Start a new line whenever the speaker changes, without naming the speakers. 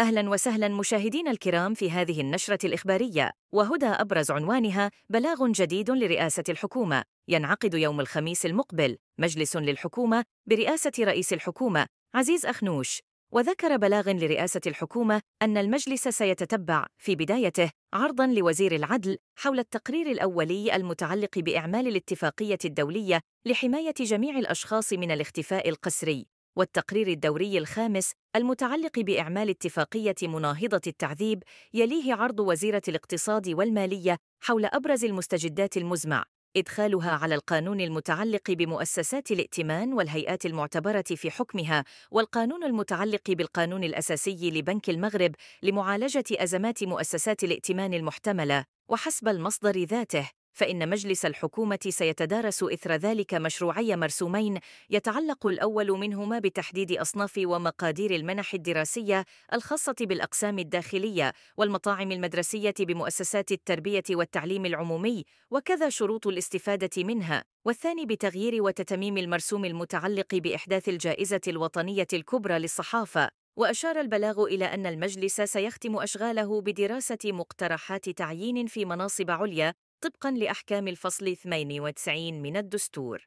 أهلا وسهلا مشاهدين الكرام في هذه النشرة الإخبارية وهدى أبرز عنوانها بلاغ جديد لرئاسة الحكومة ينعقد يوم الخميس المقبل مجلس للحكومة برئاسة رئيس الحكومة عزيز أخنوش وذكر بلاغ لرئاسة الحكومة أن المجلس سيتتبع في بدايته عرضاً لوزير العدل حول التقرير الأولي المتعلق بإعمال الاتفاقية الدولية لحماية جميع الأشخاص من الاختفاء القسري والتقرير الدوري الخامس المتعلق بإعمال اتفاقية مناهضة التعذيب يليه عرض وزيرة الاقتصاد والمالية حول أبرز المستجدات المزمع إدخالها على القانون المتعلق بمؤسسات الائتمان والهيئات المعتبرة في حكمها والقانون المتعلق بالقانون الأساسي لبنك المغرب لمعالجة أزمات مؤسسات الائتمان المحتملة وحسب المصدر ذاته فإن مجلس الحكومة سيتدارس إثر ذلك مشروعي مرسومين يتعلق الأول منهما بتحديد أصناف ومقادير المنح الدراسية الخاصة بالأقسام الداخلية والمطاعم المدرسية بمؤسسات التربية والتعليم العمومي وكذا شروط الاستفادة منها والثاني بتغيير وتتميم المرسوم المتعلق بإحداث الجائزة الوطنية الكبرى للصحافة وأشار البلاغ إلى أن المجلس سيختم أشغاله بدراسة مقترحات تعيين في مناصب عليا طبقاً لأحكام الفصل 92 من الدستور